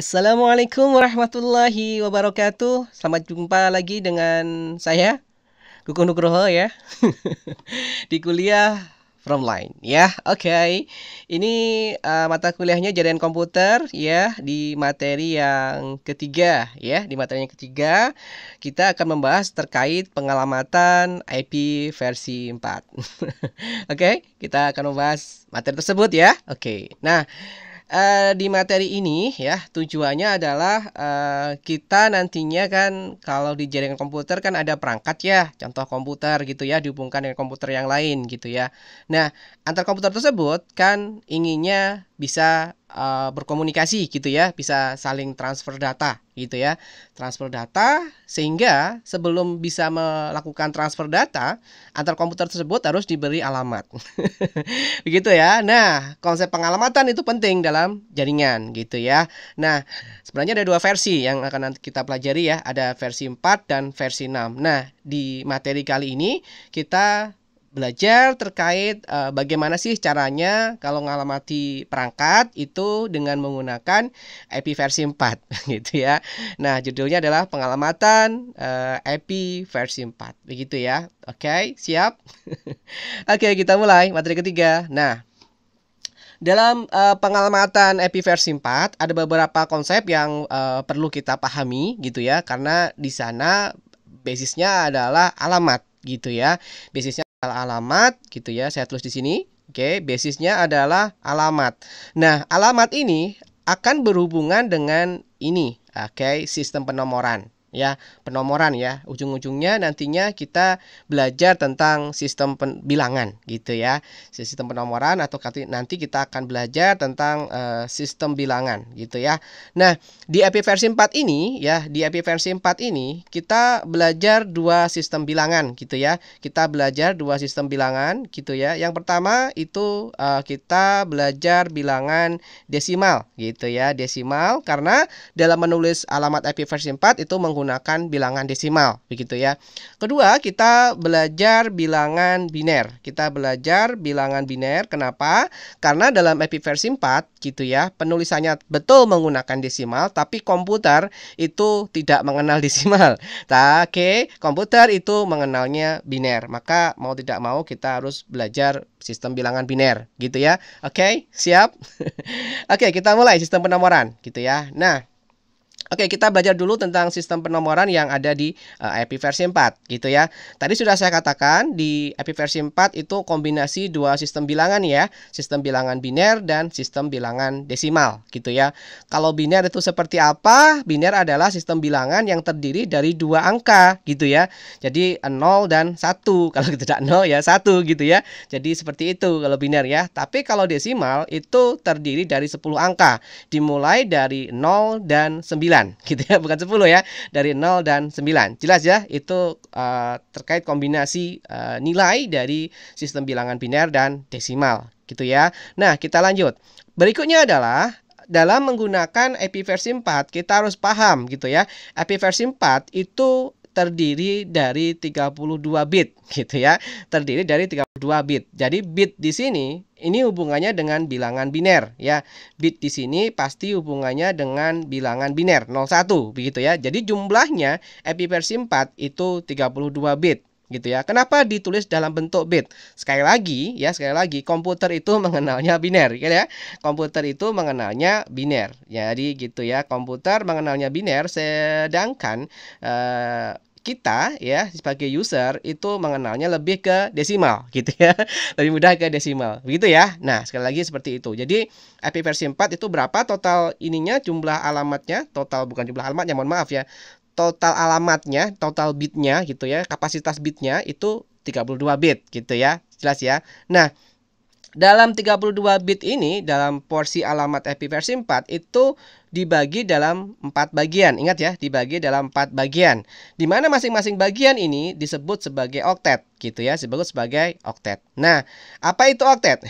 Assalamualaikum warahmatullahi wabarakatuh. Selamat jumpa lagi dengan saya Gugun Nugroho ya di kuliah from line ya. Oke. Okay. Ini uh, mata kuliahnya jaringan komputer ya di materi yang ketiga ya. Di materi yang ketiga kita akan membahas terkait pengalamatan IP versi 4. Oke, okay? kita akan membahas materi tersebut ya. Oke. Okay. Nah, uh, di materi ini ya tujuannya adalah uh, kita nantinya kan kalau di jaringan komputer kan ada perangkat ya, contoh komputer gitu ya dihubungkan dengan komputer yang lain gitu ya. Nah, antar komputer tersebut kan inginnya bisa uh, berkomunikasi gitu ya, bisa saling transfer data gitu ya. Transfer data sehingga sebelum bisa melakukan transfer data antar komputer tersebut harus diberi alamat. Begitu ya. Nah, konsep pengalamatan itu penting dalam jaringan gitu ya. Nah, sebenarnya ada dua versi yang akan nanti kita pelajari ya. Ada versi 4 dan versi 6. Nah, di materi kali ini kita belajar terkait uh, bagaimana sih caranya kalau ngalamati perangkat itu dengan menggunakan IP versi 4 gitu ya. Nah, judulnya adalah pengalamatan uh, eh, IP versi 4 begitu ya. Oke, okay, siap? Oke, okay, kita mulai materi ketiga. Nah, dalam uh, pengalamatan EPI versi 4 ada beberapa konsep yang uh, perlu kita pahami gitu ya karena di sana basisnya adalah alamat gitu ya. Basisnya alamat gitu ya. Saya tulis di sini. Oke, okay, basisnya adalah alamat. Nah, alamat ini akan berhubungan dengan ini, oke, okay, sistem penomoran ya penomoran ya ujung-ujungnya nantinya kita belajar tentang sistem bilangan gitu ya sistem penomoran atau nanti kita akan belajar tentang uh, sistem bilangan gitu ya nah di AP versi 4 ini ya di AP versi 4 ini kita belajar dua sistem bilangan gitu ya kita belajar dua sistem bilangan gitu ya yang pertama itu uh, kita belajar bilangan desimal gitu ya desimal karena dalam menulis alamat IP versi 4 itu menggunakan menggunakan bilangan desimal, begitu ya. Kedua, kita belajar bilangan biner. Kita belajar bilangan biner. Kenapa? Karena dalam EPI versi 4 gitu ya, penulisannya betul menggunakan desimal, tapi komputer itu tidak mengenal desimal. Oke, okay. komputer itu mengenalnya biner. Maka mau tidak mau kita harus belajar sistem bilangan biner, gitu ya. Oke, okay, siap? Oke, okay, kita mulai sistem penomoran, gitu ya. Nah, Oke, kita belajar dulu tentang sistem penomoran yang ada di IP eh, versi 4 gitu ya. Tadi sudah saya katakan di IP versi 4 itu kombinasi dua sistem bilangan ya, sistem bilangan biner dan sistem bilangan desimal gitu ya. Kalau biner itu seperti apa? Biner adalah sistem bilangan yang terdiri dari dua angka gitu ya. Jadi 0 dan 1. Kalau tidak 0 ya 1 gitu ya. Jadi seperti itu kalau biner ya. Tapi kalau desimal itu terdiri dari 10 angka, dimulai dari 0 dan 9 9 gitu ya, bukan 10 ya, dari 0 dan 9. Jelas ya, itu uh, terkait kombinasi uh, nilai dari sistem bilangan biner dan desimal gitu ya. Nah, kita lanjut. Berikutnya adalah dalam menggunakan versi 4 kita harus paham gitu ya. versi 4 itu terdiri dari 32 bit gitu ya. Terdiri dari 32 bit. Jadi bit di sini ini hubungannya dengan bilangan biner ya. Bit di sini pasti hubungannya dengan bilangan biner 01 begitu ya. Jadi jumlahnya epiversi 4 itu 32 bit gitu ya. Kenapa ditulis dalam bentuk bit? Sekali lagi ya, sekali lagi komputer itu mengenalnya biner gitu ya. Komputer itu mengenalnya biner. Jadi gitu ya, komputer mengenalnya biner sedangkan uh, kita ya sebagai user itu mengenalnya lebih ke desimal gitu ya lebih mudah ke desimal begitu ya nah sekali lagi seperti itu jadi IP versi 4 itu berapa total ininya jumlah alamatnya total bukan jumlah alamatnya mohon maaf ya total alamatnya, total bitnya gitu ya, kapasitas bitnya itu 32 bit gitu ya, jelas ya. Nah, dalam 32 bit ini dalam porsi alamat FP versi 4 itu dibagi dalam 4 bagian. Ingat ya, dibagi dalam 4 bagian. Di mana masing-masing bagian ini disebut sebagai oktet gitu ya, disebut sebagai oktet. Nah, apa itu oktet?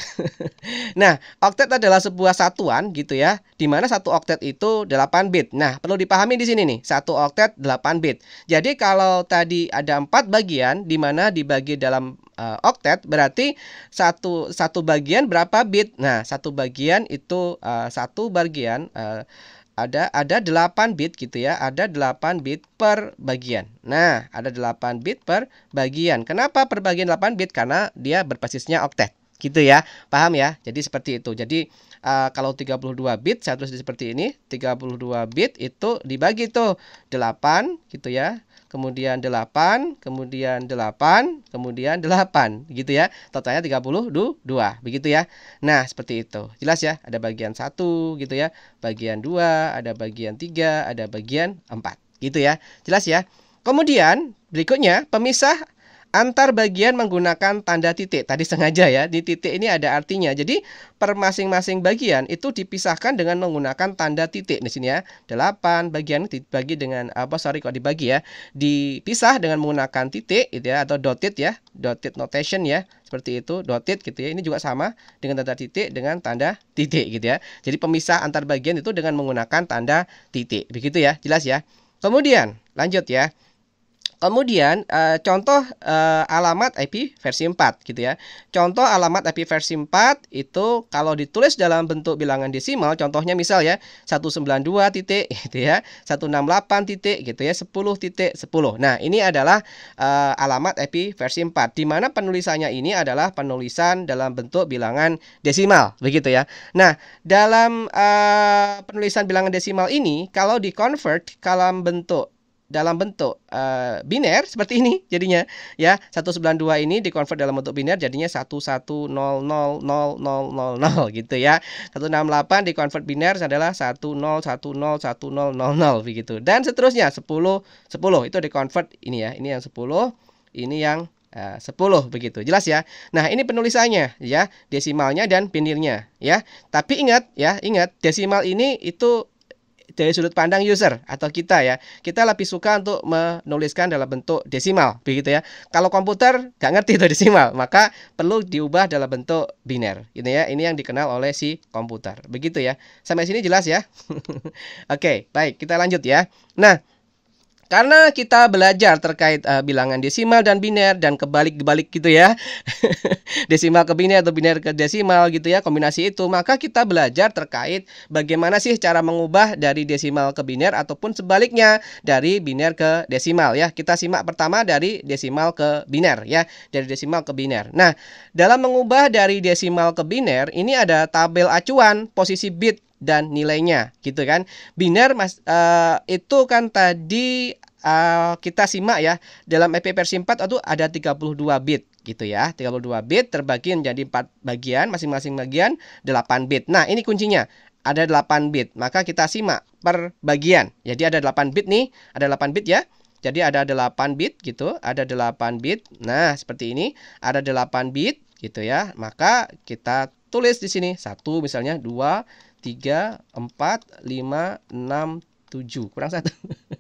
nah, oktet adalah sebuah satuan gitu ya, di mana satu oktet itu 8 bit. Nah, perlu dipahami di sini nih, satu oktet 8 bit. Jadi kalau tadi ada 4 bagian di mana dibagi dalam uh, eh, oktet berarti satu satu bagian berapa bit? Nah, satu bagian itu uh, satu bagian uh, ada ada 8 bit gitu ya. Ada 8 bit per bagian. Nah, ada 8 bit per bagian. Kenapa per bagian 8 bit? Karena dia berbasisnya oktet gitu ya. Paham ya? Jadi seperti itu. Jadi uh, kalau 32 bit saya tulis seperti ini, 32 bit itu dibagi tuh 8 gitu ya kemudian 8, kemudian 8, kemudian 8, gitu ya. Totalnya 32, begitu ya. Nah, seperti itu. Jelas ya, ada bagian 1 gitu ya, bagian 2, ada bagian 3, ada bagian 4, gitu ya. Jelas ya. Kemudian berikutnya pemisah antar bagian menggunakan tanda titik. Tadi sengaja ya, di titik ini ada artinya. Jadi per masing-masing bagian itu dipisahkan dengan menggunakan tanda titik di sini ya. Delapan bagian dibagi dengan apa sorry kok dibagi ya. Dipisah dengan menggunakan titik gitu ya atau dotted ya, dotted notation ya. Seperti itu, dotted gitu ya. Ini juga sama dengan tanda titik dengan tanda titik gitu ya. Jadi pemisah antar bagian itu dengan menggunakan tanda titik. Begitu ya, jelas ya. Kemudian lanjut ya. Kemudian uh, contoh uh, alamat IP versi 4 gitu ya. Contoh alamat IP versi 4 itu kalau ditulis dalam bentuk bilangan desimal contohnya misal ya 192 gitu ya, titik gitu ya, 168 titik gitu ya, 10 titik 10. Nah, ini adalah uh, alamat IP versi 4 di mana penulisannya ini adalah penulisan dalam bentuk bilangan desimal begitu ya. Nah, dalam uh, penulisan bilangan desimal ini kalau di convert kalau bentuk dalam bentuk uh, biner seperti ini jadinya ya 192 ini dikonvert dalam bentuk biner jadinya nol gitu ya 168 dikonvert biner adalah nol begitu dan seterusnya 10 10 itu dikonvert ini ya ini yang 10 ini yang eh, uh, 10 begitu jelas ya nah ini penulisannya ya desimalnya dan binirnya ya tapi ingat ya ingat desimal ini itu dari sudut pandang user atau kita ya. Kita lebih suka untuk menuliskan dalam bentuk desimal begitu ya. Kalau komputer nggak ngerti itu desimal, maka perlu diubah dalam bentuk biner ini gitu ya. Ini yang dikenal oleh si komputer. Begitu ya. Sampai sini jelas ya. Oke, baik, kita lanjut ya. Nah, karena kita belajar terkait uh, bilangan desimal dan biner dan kebalik kebalik gitu ya. desimal ke biner atau biner ke desimal gitu ya, kombinasi itu. Maka kita belajar terkait bagaimana sih cara mengubah dari desimal ke biner ataupun sebaliknya dari biner ke desimal ya. Kita simak pertama dari desimal ke biner ya, dari desimal ke biner. Nah, dalam mengubah dari desimal ke biner ini ada tabel acuan posisi bit dan nilainya gitu kan. Biner mas uh, itu kan tadi uh, kita simak ya dalam EP versi 4 itu ada 32 bit gitu ya 32 bit terbagi menjadi 4 bagian masing-masing bagian 8 bit nah ini kuncinya ada 8 bit maka kita simak per bagian jadi ada 8 bit nih ada 8 bit ya jadi ada 8 bit gitu ada 8 bit nah seperti ini ada 8 bit gitu ya maka kita tulis di sini satu misalnya dua tiga empat lima enam 7 kurang satu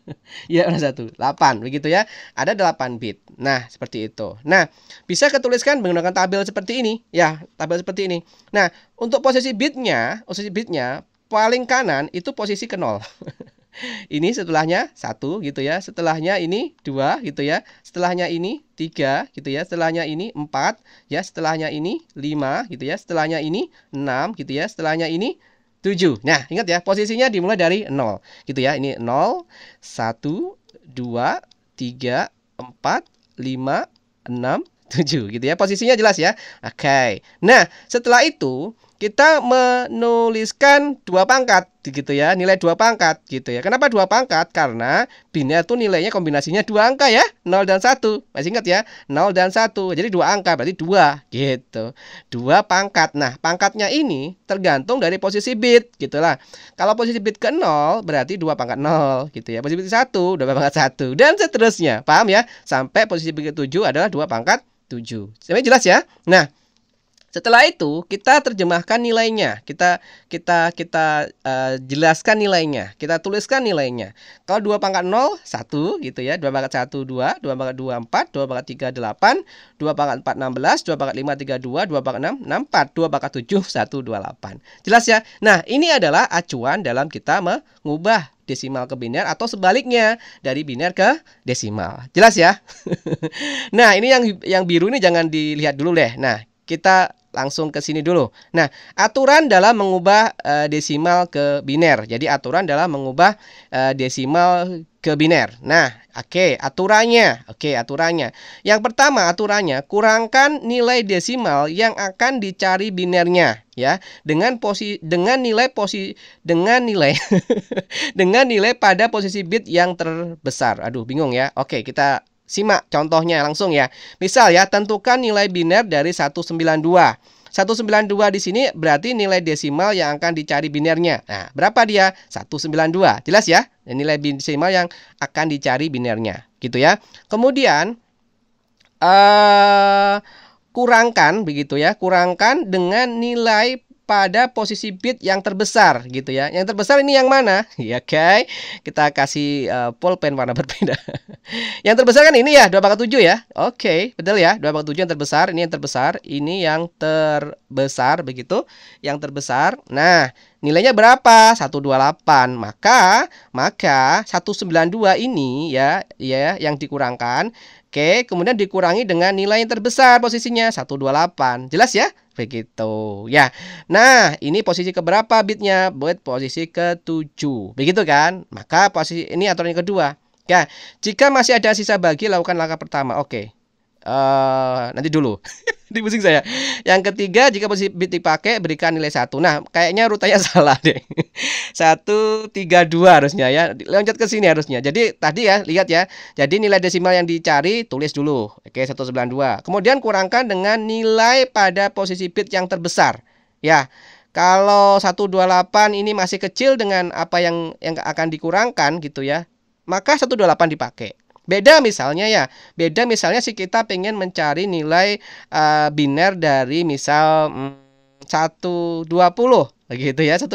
ya kurang satu delapan begitu ya ada 8 bit nah seperti itu nah bisa ketuliskan menggunakan tabel seperti ini ya tabel seperti ini nah untuk posisi bitnya posisi bitnya paling kanan itu posisi ke nol ini setelahnya satu gitu ya setelahnya ini dua gitu ya setelahnya ini tiga gitu ya setelahnya ini empat ya setelahnya ini lima gitu ya setelahnya ini enam gitu ya setelahnya ini 7. Nah, ingat ya, posisinya dimulai dari 0. Gitu ya, ini 0, 1, 2, 3, 4, 5, 6, 7. Gitu ya, posisinya jelas ya. Oke. Okay. Nah, setelah itu kita menuliskan dua pangkat gitu ya nilai dua pangkat gitu ya kenapa dua pangkat karena biner itu nilainya kombinasinya dua angka ya 0 dan 1 masih ingat ya 0 dan 1 jadi dua angka berarti dua gitu dua pangkat nah pangkatnya ini tergantung dari posisi bit gitulah kalau posisi bit ke 0 berarti dua pangkat 0 gitu ya posisi bit 1 dua pangkat 1 dan seterusnya paham ya sampai posisi bit ke 7 adalah dua pangkat tujuh. sampai jelas ya nah setelah itu kita terjemahkan nilainya, kita kita kita uh, jelaskan nilainya, kita tuliskan nilainya. Kalau dua pangkat nol satu gitu ya, dua pangkat satu dua dua pangkat dua empat dua pangkat tiga delapan dua pangkat empat enam belas dua pangkat lima tiga dua dua pangkat enam 64, dua pangkat tujuh satu dua delapan Jelas ya? Nah, ini adalah acuan dalam kita mengubah desimal ke biner atau sebaliknya dari biner ke desimal. Jelas ya? nah, ini yang yang biru ini jangan dilihat dulu deh. Nah, kita langsung ke sini dulu. Nah, aturan dalam mengubah e, desimal ke biner. Jadi aturan dalam mengubah e, desimal ke biner. Nah, oke, okay, aturannya. Oke, okay, aturannya. Yang pertama aturannya kurangkan nilai desimal yang akan dicari binernya ya dengan posi dengan nilai posisi dengan nilai dengan nilai pada posisi bit yang terbesar. Aduh, bingung ya. Oke, okay, kita Simak contohnya langsung ya. Misal ya, tentukan nilai biner dari 192. 192 di sini berarti nilai desimal yang akan dicari binernya. Nah, berapa dia? 192. Jelas ya? Nilai desimal yang akan dicari binernya, gitu ya. Kemudian eh uh, kurangkan begitu ya, kurangkan dengan nilai pada posisi bit yang terbesar gitu ya. Yang terbesar ini yang mana? Ya, oke. Kita kasih uh, pulpen warna berbeda. yang terbesar kan ini ya, 2 pangkat 7 ya. Oke, okay, betul ya. 2 pangkat 7 yang terbesar, ini yang terbesar, ini yang terbesar begitu, yang terbesar. Nah, nilainya berapa? 128. Maka maka 192 ini ya ya yang dikurangkan Oke, kemudian dikurangi dengan nilai yang terbesar posisinya 128. Jelas ya? begitu ya nah ini posisi keberapa bitnya buat posisi ke-7 begitu kan maka posisi ini aturan yang kedua ya jika masih ada sisa bagi lakukan langkah pertama oke Uh, nanti dulu di pusing saya. Yang ketiga jika posisi dipakai berikan nilai satu. Nah kayaknya rutanya salah deh. Satu tiga dua harusnya ya. Loncat ke sini harusnya. Jadi tadi ya lihat ya. Jadi nilai desimal yang dicari tulis dulu. Oke satu sembilan dua. Kemudian kurangkan dengan nilai pada posisi bit yang terbesar. Ya. Kalau satu dua delapan ini masih kecil dengan apa yang yang akan dikurangkan gitu ya, maka satu dua delapan dipakai. Beda misalnya ya, beda misalnya si kita pengen mencari nilai uh, biner dari misal mm, 120 gitu ya 120.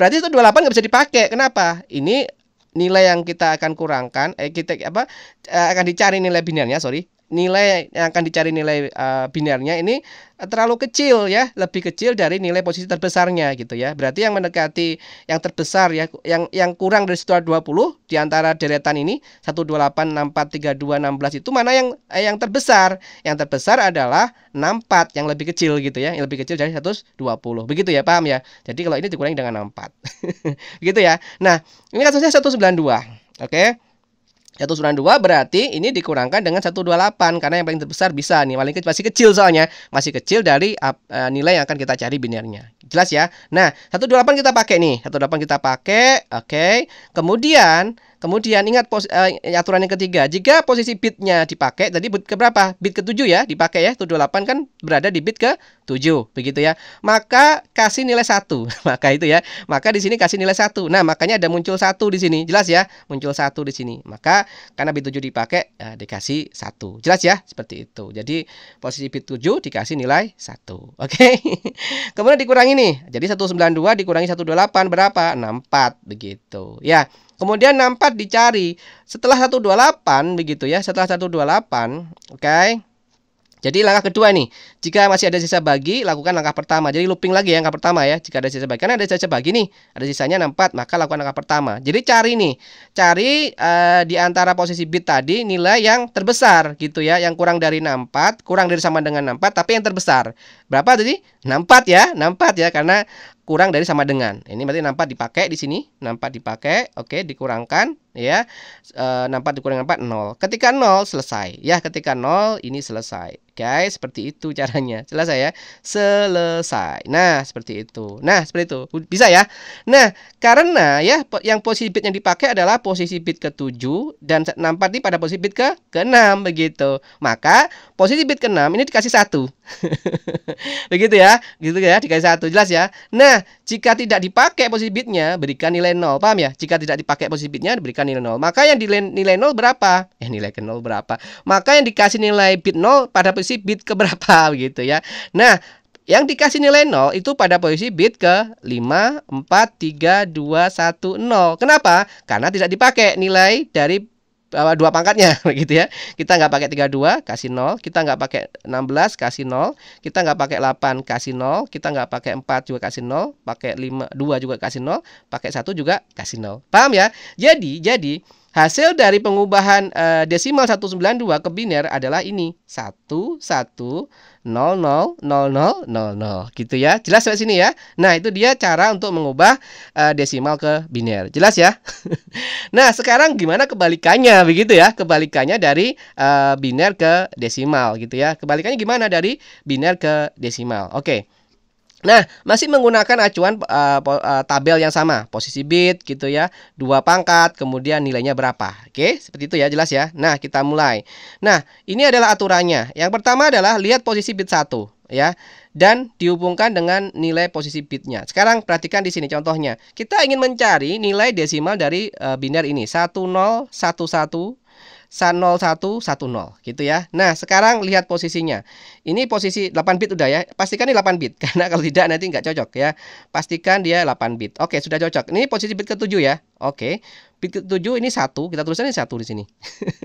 Berarti itu 28 nggak bisa dipakai. Kenapa? Ini nilai yang kita akan kurangkan eh kita apa eh, akan dicari nilai binernya sorry nilai yang akan dicari nilai uh, eh, binernya ini terlalu kecil ya, lebih kecil dari nilai posisi terbesarnya gitu ya. Berarti yang mendekati yang terbesar ya, yang yang kurang dari 120 di antara deretan ini tiga dua enam belas itu mana yang eh, yang terbesar? Yang terbesar adalah 64 yang lebih kecil gitu ya, yang lebih kecil dari 120. Begitu ya, paham ya? Jadi kalau ini dikurangi dengan 64. gitu ya. Nah, ini kasusnya 192. Oke. Okay? dua berarti ini dikurangkan dengan 128 karena yang paling terbesar bisa nih paling kecil masih kecil soalnya masih kecil dari uh, nilai yang akan kita cari binarnya jelas ya nah 128 kita pakai nih 128 kita pakai oke okay. kemudian Kemudian ingat pos, uh, aturan yang ketiga, jika posisi bitnya dipakai, tadi bit keberapa? Bit ke-7 ya, dipakai ya, 78 kan berada di bit ke-7, begitu ya. Maka kasih nilai 1, maka itu ya. Maka di sini kasih nilai 1. Nah, makanya ada muncul 1 di sini, jelas ya, muncul 1 di sini. Maka karena bit 7 dipakai, ya, dikasih 1. Jelas ya, seperti itu. Jadi posisi bit 7 dikasih nilai 1, oke. Okay? Kemudian dikurangi nih, jadi 192 dikurangi 128 berapa? 64, begitu. Ya. Kemudian 64 dicari setelah 128 begitu ya, setelah 128, oke. Okay. Jadi langkah kedua nih, jika masih ada sisa bagi, lakukan langkah pertama. Jadi looping lagi ya, langkah pertama ya. Jika ada sisa bagi, karena ada sisa bagi nih, ada sisanya 64, maka lakukan langkah pertama. Jadi cari nih, cari uh, di antara posisi bit tadi nilai yang terbesar gitu ya, yang kurang dari 64, kurang dari sama dengan 64, tapi yang terbesar. Berapa tadi? 64 ya, 64 ya, karena kurang dari sama dengan. Ini berarti nampak dipakai di sini, nampak dipakai, oke, dikurangkan ya. E, nampak dikurang nampak nol Ketika nol selesai. Ya, ketika nol ini selesai. Guys, seperti itu caranya. Selesai ya. Selesai. Nah, seperti itu. Nah, seperti itu. Bisa ya. Nah, karena ya yang posisi bit yang dipakai adalah posisi bit ke-7 dan nampak di pada posisi bit ke ke begitu. Maka posisi bit ke-6 ini dikasih satu Begitu ya, gitu ya, dikali satu jelas ya. Nah, jika tidak dipakai posisi bitnya, berikan nilai nol, Paham ya? Jika tidak dipakai posisi bitnya, berikan nilai nol, Maka yang nilai, nilai nol berapa? Eh, nilai ke nol berapa? Maka yang dikasih nilai bit nol pada posisi bit ke berapa Begitu ya. Nah, yang dikasih nilai nol itu pada posisi bit ke lima empat tiga dua satu nol. Kenapa? Karena tidak dipakai nilai dari dua pangkatnya gitu ya. Kita nggak pakai 32 kasih 0, kita nggak pakai 16 kasih 0, kita nggak pakai 8 kasih 0, kita nggak pakai 4 juga kasih 0, pakai 5 2 juga kasih 0, pakai 1 juga kasih 0. Paham ya? Jadi jadi Hasil dari pengubahan uh, desimal 192 ke biner adalah ini. 1 1 0 0 0 0 0 0 gitu ya. Jelas sampai sini ya. Nah, itu dia cara untuk mengubah uh, desimal ke biner. Jelas ya? nah, sekarang gimana kebalikannya begitu ya? Kebalikannya dari uh, biner ke desimal gitu ya. Kebalikannya gimana dari biner ke desimal? Oke. Okay. Nah, masih menggunakan acuan uh, uh, tabel yang sama, posisi bit gitu ya, dua pangkat, kemudian nilainya berapa. Oke, seperti itu ya, jelas ya. Nah, kita mulai. Nah, ini adalah aturannya. Yang pertama adalah lihat posisi bit satu ya dan dihubungkan dengan nilai posisi bitnya. Sekarang perhatikan di sini contohnya. Kita ingin mencari nilai desimal dari uh, eh, biner ini satu satu nol satu 0110 gitu ya. Nah, sekarang lihat posisinya. Ini posisi 8 bit udah ya. Pastikan ini 8 bit karena kalau tidak nanti nggak cocok ya. Pastikan dia 8 bit. Oke, sudah cocok. Ini posisi bit ke-7 ya. Oke. Bit ke-7 ini 1, kita tuliskan ini 1 di sini.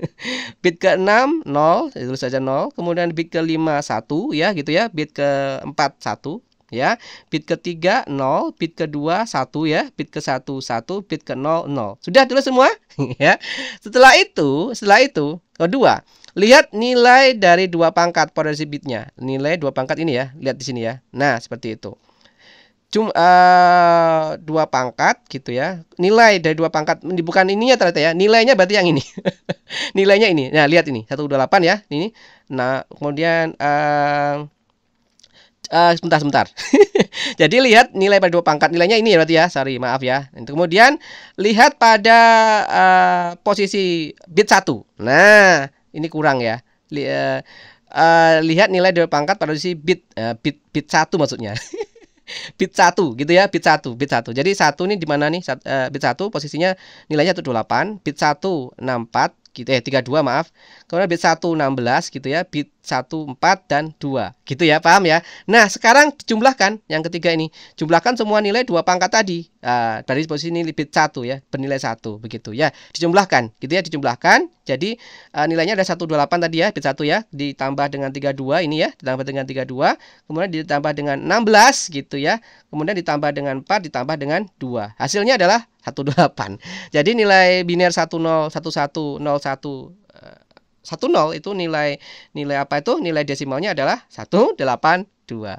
bit ke-6 0, tulis saja 0. Kemudian bit ke-5 1 ya gitu ya. Bit ke-4 1 ya. Bit ketiga 0, bit kedua 1 ya, bit ke 1 1, bit ke 0 0. Sudah dulu semua? ya. Setelah itu, setelah itu kedua, lihat nilai dari dua pangkat pada bitnya. Nilai dua pangkat ini ya, lihat di sini ya. Nah, seperti itu cuma uh, eh, dua pangkat gitu ya nilai dari dua pangkat bukan ininya ternyata ya nilainya berarti yang ini nilainya ini nah lihat ini 128 ya ini nah kemudian uh, uh, sebentar sebentar. Jadi lihat nilai pada dua pangkat nilainya ini ya berarti ya. Sorry, maaf ya. Kemudian lihat pada uh, posisi bit 1. Nah, ini kurang ya. Li, uh, uh, lihat nilai dua pangkat pada posisi bit uh, bit bit 1 maksudnya. bit 1 gitu ya, bit 1, bit 1. Jadi satu ini di mana nih? Sat, uh, bit 1 posisinya nilainya 128, bit 1 64, gitu eh 32 maaf. Kemudian bit 1 16 gitu ya, bit 1 4 dan 2. Gitu ya, paham ya? Nah, sekarang jumlahkan yang ketiga ini. Jumlahkan semua nilai dua pangkat tadi. Uh, dari posisi ini bit 1 ya, bernilai 1 begitu ya. Dijumlahkan gitu ya, dijumlahkan. Jadi uh, nilainya ada 128 tadi ya, bit 1 ya, ditambah dengan 32 ini ya, ditambah dengan 32, kemudian ditambah dengan 16 gitu ya. Kemudian ditambah dengan 4, ditambah dengan 2. Hasilnya adalah 18. Jadi nilai biner 10 11 satu 10 eh, itu nilai nilai apa itu? Nilai desimalnya adalah 182.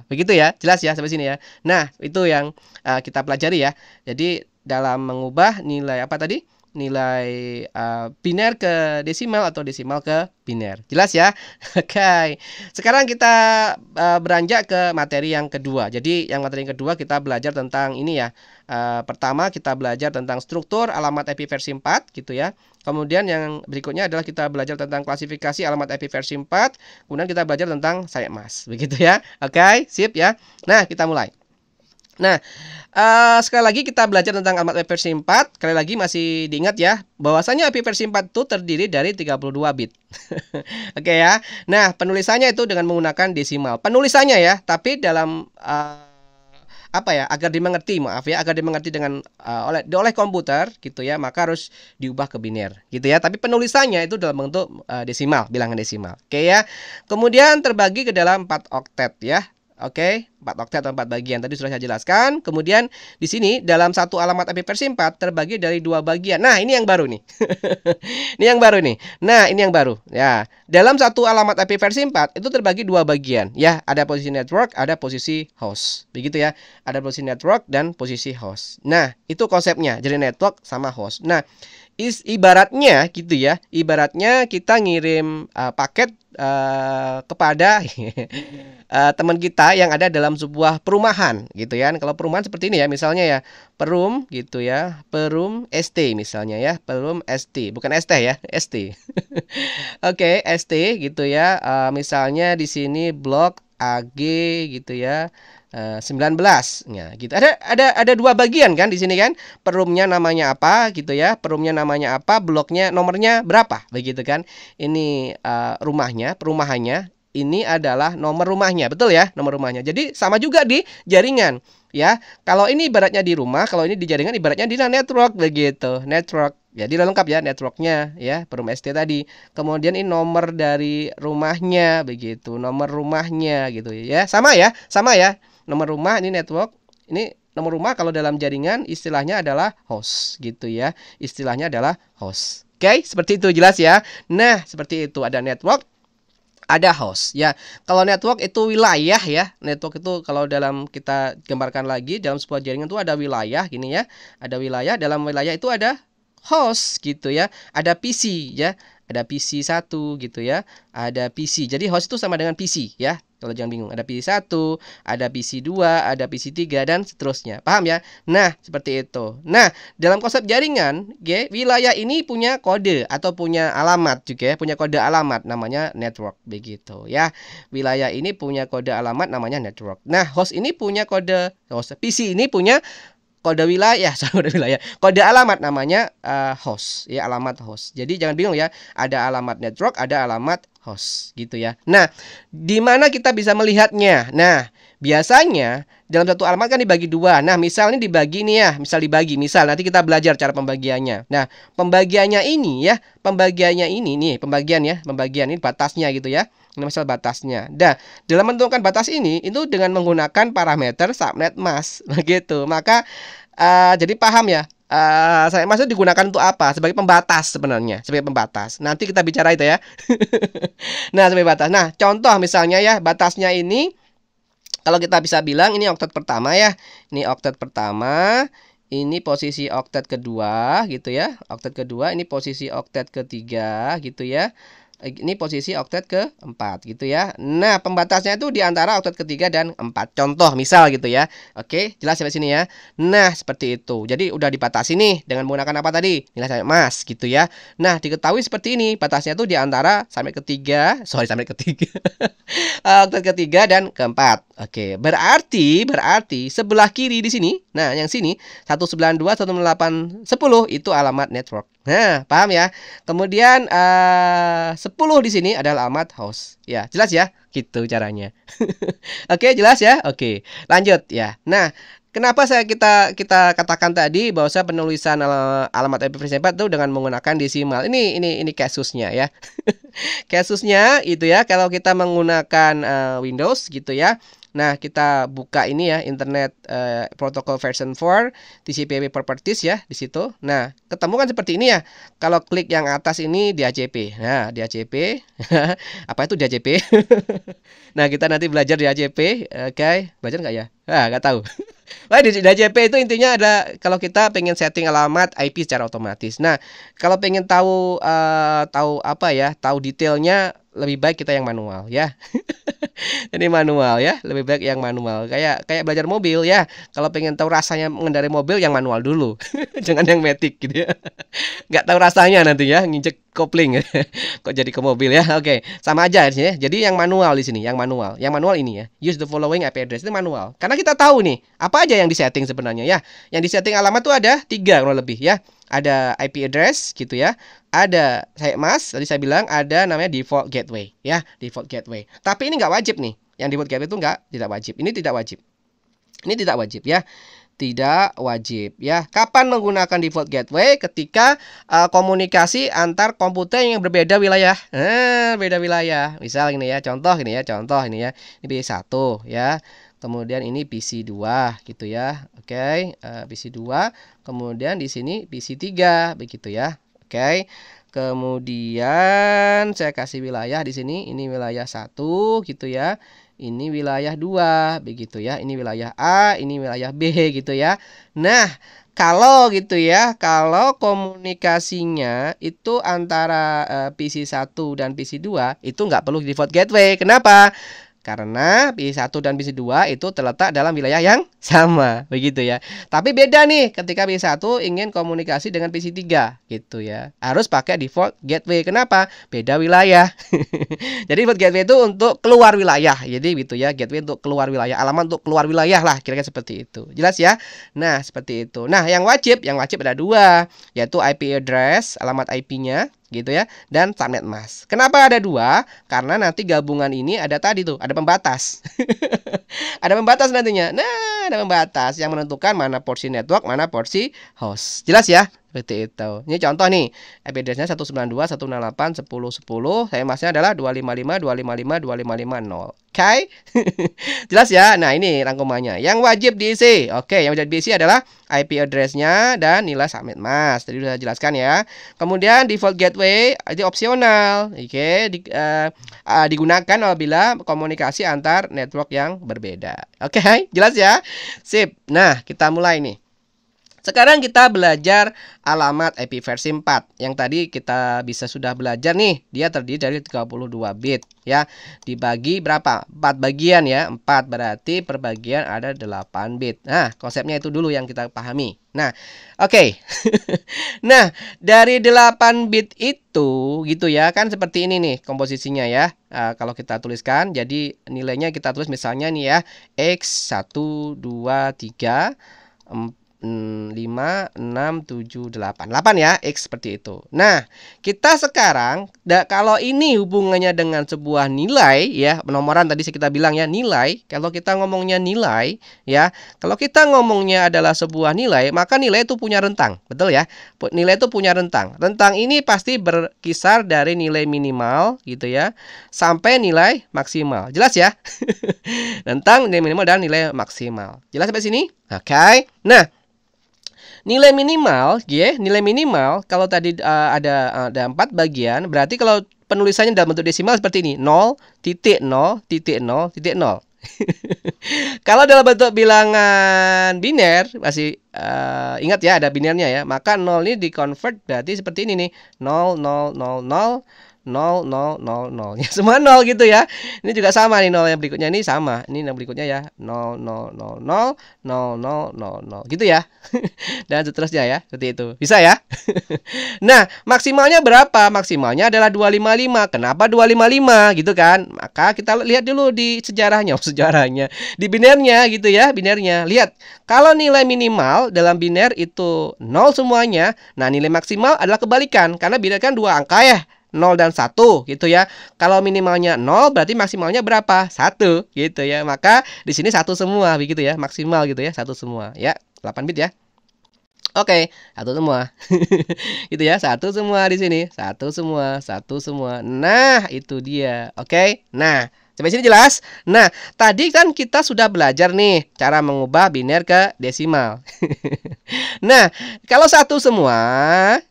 Begitu ya? Jelas ya sampai sini ya. Nah, itu yang uh, kita pelajari ya. Jadi dalam mengubah nilai apa tadi? nilai uh, biner ke desimal atau desimal ke biner. Jelas ya? Oke. Okay. Sekarang kita uh, beranjak ke materi yang kedua. Jadi yang materi yang kedua kita belajar tentang ini ya. Uh, pertama kita belajar tentang struktur alamat EPI versi 4 gitu ya. Kemudian yang berikutnya adalah kita belajar tentang klasifikasi alamat EPI versi 4. Kemudian kita belajar tentang sayap emas. Begitu ya. Oke, okay. sip ya. Nah, kita mulai. Nah, uh, sekali lagi kita belajar tentang alamat IP versi 4. Sekali lagi masih diingat ya, bahwasanya IP versi 4 itu terdiri dari 32 bit. Oke okay ya. Nah, penulisannya itu dengan menggunakan desimal. Penulisannya ya, tapi dalam uh, apa ya agar dimengerti maaf ya agar dimengerti dengan uh, oleh oleh komputer gitu ya maka harus diubah ke biner gitu ya tapi penulisannya itu dalam bentuk uh, desimal bilangan desimal oke okay ya kemudian terbagi ke dalam 4 oktet ya Oke, okay? 4 oktet atau 4 bagian tadi sudah saya jelaskan. Kemudian di sini dalam satu alamat IP versi 4 terbagi dari dua bagian. Nah, ini yang baru nih. ini yang baru nih. Nah, ini yang baru. Ya, dalam satu alamat IP versi 4 itu terbagi dua bagian. Ya, ada posisi network, ada posisi host. Begitu ya. Ada posisi network dan posisi host. Nah, itu konsepnya. Jadi network sama host. Nah, is ibaratnya gitu ya ibaratnya kita ngirim uh, paket Uh, kepada uh, teman kita yang ada dalam sebuah perumahan gitu ya. Kalau perumahan seperti ini ya, misalnya ya, perum gitu ya, perum ST misalnya ya, perum ST, bukan ST ya, ST. Oke, okay, ST gitu ya. Uh, misalnya di sini blok AG gitu ya. 19 eh, ya gitu. Ada ada ada dua bagian kan di sini kan. Perumnya namanya apa gitu ya. Perumnya namanya apa, bloknya nomornya berapa begitu kan. Ini uh, rumahnya, perumahannya. Ini adalah nomor rumahnya, betul ya? Nomor rumahnya. Jadi sama juga di jaringan ya. Kalau ini ibaratnya di rumah, kalau ini di jaringan ibaratnya di network begitu. Network. Jadi ya, udah lengkap ya networknya ya perum ST tadi. Kemudian ini nomor dari rumahnya begitu, nomor rumahnya gitu ya. Sama ya, sama ya nomor rumah ini network ini nomor rumah kalau dalam jaringan istilahnya adalah host gitu ya istilahnya adalah host oke okay? seperti itu jelas ya nah seperti itu ada network ada host ya kalau network itu wilayah ya network itu kalau dalam kita gambarkan lagi dalam sebuah jaringan itu ada wilayah gini ya ada wilayah dalam wilayah itu ada host gitu ya ada PC ya ada PC 1 gitu ya, ada PC. Jadi host itu sama dengan PC ya. Kalau jangan bingung, ada PC 1, ada PC 2, ada PC 3 dan seterusnya. Paham ya? Nah, seperti itu. Nah, dalam konsep jaringan, okay, wilayah ini punya kode atau punya alamat juga ya, punya kode alamat namanya network begitu ya. Wilayah ini punya kode alamat namanya network. Nah, host ini punya kode host PC ini punya kode wilayah, kode wilayah, kode alamat namanya uh, host, ya alamat host. Jadi jangan bingung ya, ada alamat network, ada alamat host, gitu ya. Nah, di mana kita bisa melihatnya? Nah, biasanya dalam satu alamat kan dibagi dua. Nah, misalnya dibagi nih ya, misal dibagi, misal nanti kita belajar cara pembagiannya. Nah, pembagiannya ini ya, pembagiannya ini nih, pembagian ya, pembagian ini batasnya gitu ya. Ini misal batasnya. Dan dalam menentukan batas ini itu dengan menggunakan parameter subnet mask begitu. Maka uh, jadi paham ya Uh, eh, saya maksud digunakan untuk apa? Sebagai pembatas sebenarnya, sebagai pembatas. Nanti kita bicara itu ya. nah, sebagai batas. Nah, contoh misalnya ya, batasnya ini kalau kita bisa bilang ini oktet pertama ya. Ini oktet pertama, ini posisi oktet kedua gitu ya. Oktet kedua, ini posisi oktet ketiga gitu ya. Eh, ini posisi oktet keempat gitu ya. Nah, pembatasnya itu di antara oktet ketiga dan empat. Contoh misal gitu ya. Oke, jelas sampai sini ya. Nah, seperti itu. Jadi udah dibatasi nih dengan menggunakan apa tadi? Nilai sampai emas gitu ya. Nah, diketahui seperti ini, batasnya itu di antara sampai ketiga, sorry sampai ketiga. Eh, oktet ketiga dan keempat. Oke, berarti berarti sebelah kiri di sini. Nah, yang sini 192 198 10 itu alamat network Nah, paham ya? Kemudian eh, uh, 10 di sini adalah alamat house. Ya, jelas ya? Gitu caranya. Oke, okay, jelas ya? Oke. Okay. Lanjut ya. Nah, Kenapa saya kita kita katakan tadi bahwa saya penulisan alamat IP privat itu dengan menggunakan desimal. Ini ini ini kasusnya ya. kasusnya itu ya kalau kita menggunakan uh, Windows gitu ya. Nah, kita buka ini ya Internet eh, Protocol version 4 TCP/IP properties ya di situ. Nah, ketemu kan seperti ini ya. Kalau klik yang atas ini DHCP. Nah, DHCP. Apa itu DHCP? nah, kita nanti belajar DHCP. Oke, okay. belajar nggak ya? Ah, nggak tahu. Wah, di DHCP itu intinya ada kalau kita pengen setting alamat IP secara otomatis. Nah, kalau pengen tahu uh, tahu apa ya, tahu detailnya lebih baik kita yang manual ya. Ini manual ya, lebih baik yang manual. Kayak kayak belajar mobil ya. Kalau pengen tahu rasanya mengendarai mobil yang manual dulu. Jangan yang metik gitu ya. Nggak tahu rasanya nanti ya, nginjek kopling kok jadi ke mobil ya oke okay. sama aja ya jadi yang manual di sini yang manual yang manual ini ya use the following IP address itu manual karena kita tahu nih apa aja yang disetting sebenarnya ya yang disetting alamat tuh ada tiga kurang lebih ya ada IP address gitu ya ada saya mas tadi saya bilang ada namanya default gateway ya default gateway tapi ini nggak wajib nih yang default gateway itu nggak tidak wajib ini tidak wajib ini tidak wajib ya tidak wajib ya. Kapan menggunakan default gateway? Ketika uh, komunikasi antar komputer yang berbeda wilayah. Eh, beda wilayah. Misal ini ya, contoh ini ya, contoh ini ya. Ini PC1 ya. Kemudian ini PC2 gitu ya. Oke, okay. uh, PC2. Kemudian di sini PC3 begitu ya. Oke. Okay. Kemudian saya kasih wilayah di sini, ini wilayah satu gitu ya ini wilayah 2 begitu ya. Ini wilayah A, ini wilayah B gitu ya. Nah, kalau gitu ya, kalau komunikasinya itu antara uh, PC 1 dan PC 2 itu nggak perlu default gateway. Kenapa? Karena B1 dan B2 itu terletak dalam wilayah yang sama, begitu ya. Tapi beda nih ketika B1 ingin komunikasi dengan PC3 gitu ya. Harus pakai default gateway. Kenapa? Beda wilayah. Jadi default gateway itu untuk keluar wilayah. Jadi gitu ya, gateway untuk keluar wilayah, alamat untuk keluar wilayah lah, kira-kira seperti itu. Jelas ya? Nah, seperti itu. Nah, yang wajib, yang wajib ada dua, yaitu IP address, alamat IP-nya gitu ya dan sanet emas. Kenapa ada dua? Karena nanti gabungan ini ada tadi tuh ada pembatas, ada pembatas nantinya. Nah ada pembatas yang menentukan mana porsi network mana porsi host. Jelas ya? seperti itu. Ini contoh nih, ip nya 192, 168, 10, 10. Saya masnya adalah 255, 255, 255, 0. Oke? Okay? Jelas ya? Nah, ini rangkumannya. Yang wajib diisi. Oke, okay, yang wajib diisi adalah IP addressnya dan nilai submit mas. Tadi sudah jelaskan ya. Kemudian default gateway itu opsional. Oke, okay? Di, uh, uh, digunakan apabila komunikasi antar network yang berbeda. Oke, okay? jelas ya? Sip. Nah, kita mulai nih. Sekarang kita belajar alamat IP versi 4 yang tadi kita bisa sudah belajar nih. Dia terdiri dari 32 bit ya. Dibagi berapa? 4 bagian ya. 4 berarti per bagian ada 8 bit. Nah, konsepnya itu dulu yang kita pahami. Nah, oke. Okay. nah, dari 8 bit itu gitu ya, kan seperti ini nih komposisinya ya. Uh, kalau kita tuliskan jadi nilainya kita tulis misalnya nih ya X 1 2 3 4 5, 6, 7, 8 8 ya, X seperti itu Nah, kita sekarang da, Kalau ini hubungannya dengan sebuah nilai ya Penomoran tadi kita bilang ya, nilai Kalau kita ngomongnya nilai ya Kalau kita ngomongnya adalah sebuah nilai Maka nilai itu punya rentang, betul ya Nilai itu punya rentang Rentang ini pasti berkisar dari nilai minimal gitu ya Sampai nilai maksimal Jelas ya? rentang, nilai minimal dan nilai maksimal Jelas sampai sini? Oke okay. Nah nilai minimal, ya, nilai minimal kalau tadi uh, ada eh, ada empat bagian, berarti kalau penulisannya dalam bentuk desimal seperti ini, 0, titik 0, titik 0, titik 0. kalau dalam bentuk bilangan biner masih uh, ingat ya ada binernya ya, maka 0 ini dikonvert berarti seperti ini nih, 0 0 0 0 0 0 0 0 ya semua 0 gitu ya ini juga sama nih 0 yang berikutnya ini sama ini yang berikutnya ya 0 0 0 0 0 0 0 0 gitu ya dan seterusnya ya seperti itu bisa ya nah maksimalnya berapa maksimalnya adalah 255 kenapa 255 gitu kan maka kita lihat dulu di sejarahnya oh, sejarahnya di binernya gitu ya binernya lihat kalau nilai minimal dalam biner itu 0 semuanya nah nilai maksimal adalah kebalikan karena biner kan dua angka ya 0 dan 1 gitu ya. Kalau minimalnya 0 berarti maksimalnya berapa? 1 gitu ya. Maka di sini 1 semua begitu ya, maksimal gitu ya, 1 semua ya. 8 bit ya. Oke, okay, satu semua. gitu ya, satu semua di sini, satu semua, satu semua. Nah, itu dia. Oke. Okay? Nah, sampai sini jelas? Nah, tadi kan kita sudah belajar nih cara mengubah biner ke desimal. nah, kalau satu semua,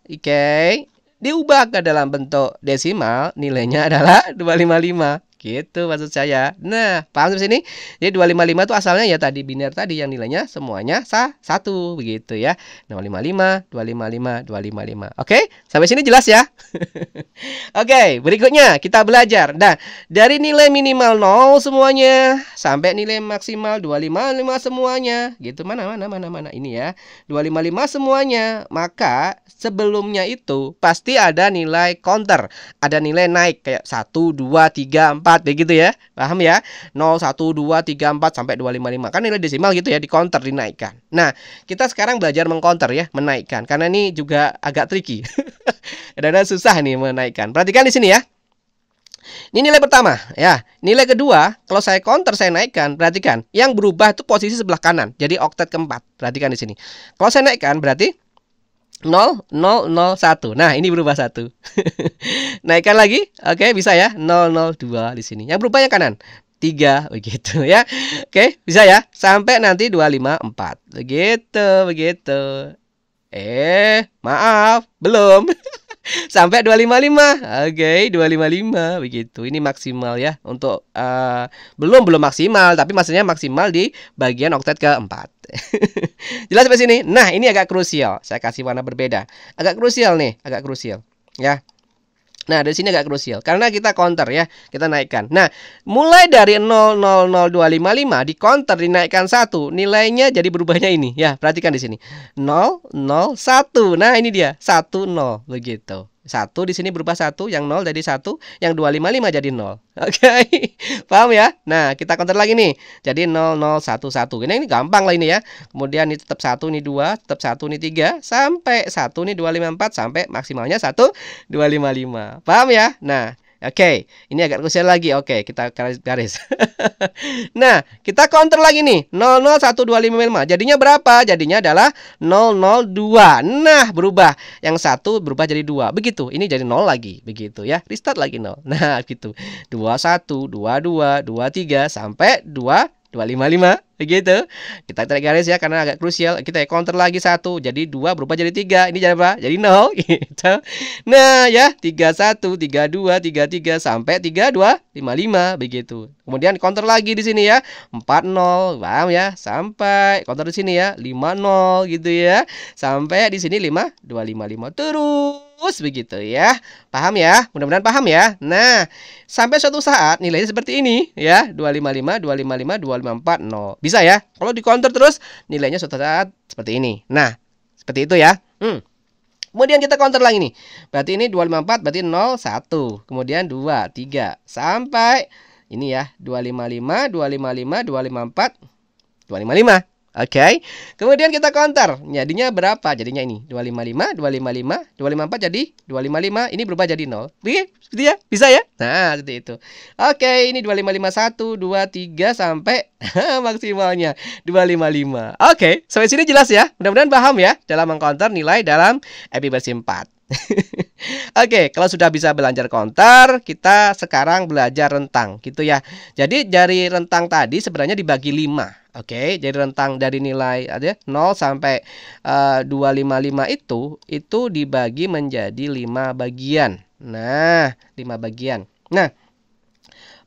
oke, okay, diubah ke dalam bentuk desimal nilainya adalah 255 Gitu maksud saya. Nah, paham di sini? Jadi 255 itu asalnya ya tadi biner tadi yang nilainya semuanya sa satu begitu ya. 055, 255, 255. Oke, sampai sini jelas ya. Oke, berikutnya kita belajar. Nah, dari nilai minimal 0 semuanya sampai nilai maksimal 255 semuanya. Gitu mana mana mana mana ini ya. 255 semuanya. Maka sebelumnya itu pasti ada nilai counter, ada nilai naik kayak 1 2 3 4 24 begitu ya. Paham ya? empat sampai 255. Kan nilai desimal gitu ya di counter dinaikkan. Nah, kita sekarang belajar mengcounter ya, menaikkan karena ini juga agak tricky. Dan susah nih menaikkan. Perhatikan di sini ya. Ini nilai pertama ya. Nilai kedua, kalau saya counter saya naikkan, perhatikan, yang berubah itu posisi sebelah kanan. Jadi oktet keempat. Perhatikan di sini. Kalau saya naikkan berarti 0001. Nah, ini berubah satu. Naikkan lagi. Oke, bisa ya. 002 di sini. Yang berubah yang kanan. 3 begitu ya. Oke, bisa ya. Sampai nanti 254. Begitu, begitu. Eh, maaf, belum. sampai 255. Oke, okay, 255 begitu. Ini maksimal ya untuk uh, belum belum maksimal, tapi maksudnya maksimal di bagian oktet keempat. Jelas sampai sini. Nah, ini agak krusial. Saya kasih warna berbeda. Agak krusial nih, agak krusial. Ya. Nah, dari sini agak krusial karena kita counter ya, kita naikkan. Nah, mulai dari 000255 di counter dinaikkan 1, nilainya jadi berubahnya ini ya. Perhatikan di sini. 001. Nah, ini dia 10 begitu. Satu di sini berubah satu, yang nol jadi satu, yang 255 jadi nol. Oke, okay? paham ya? Nah, kita counter lagi nih. Jadi 0011. Ini, ini gampang lah ini ya. Kemudian ini tetap satu, ini dua, tetap satu, ini tiga, sampai satu, ini 254 sampai maksimalnya satu 255. Paham ya? Nah, Oke, okay, ini agak kusel lagi. Oke, okay, kita garis-garis. nah, kita counter lagi nih. 00125 Jadinya berapa? Jadinya adalah 002. Nah, berubah. Yang satu berubah jadi dua. Begitu. Ini jadi nol lagi. Begitu ya. Restart lagi nol. Nah, gitu. 21, 22, 23 sampai 2255. Begitu. Kita tarik garis ya karena agak krusial. Kita ya counter lagi satu. Jadi dua berubah jadi tiga. Ini jadi apa? Jadi nol. Gitu. Nah ya tiga satu, tiga dua, tiga tiga sampai tiga dua lima lima begitu. Kemudian counter lagi di sini ya empat nol, paham ya? Sampai counter di sini ya lima nol gitu ya. Sampai di sini lima dua lima lima terus bagus begitu ya. Paham ya? Mudah-mudahan paham ya. Nah, sampai suatu saat nilainya seperti ini ya, 255 255 254 0. Bisa ya? Kalau di counter terus nilainya suatu saat seperti ini. Nah, seperti itu ya. Hmm. Kemudian kita counter lagi nih. Berarti ini 254 berarti 0 1. Kemudian 2 3 sampai ini ya, 255 255 254 255 Oke. Okay? Kemudian kita counter. Jadinya berapa? Jadinya ini 255, 255, 254 jadi 255. Ini berubah jadi 0. Oke, iya, seperti ya? Bisa ya? Nah, seperti itu. Oke, okay, ini 2551 23 sampai maksimalnya 255. Oke, okay, sampai sini jelas ya. Mudah-mudahan paham ya dalam mengcounter nilai dalam Epiversi 4. Oke, okay, kalau sudah bisa belajar counter, kita sekarang belajar rentang gitu ya. Jadi dari rentang tadi sebenarnya dibagi 5. Oke, okay, jadi rentang dari nilai ada 0 sampai uh, eh, 255 itu itu dibagi menjadi 5 bagian. Nah, 5 bagian. Nah,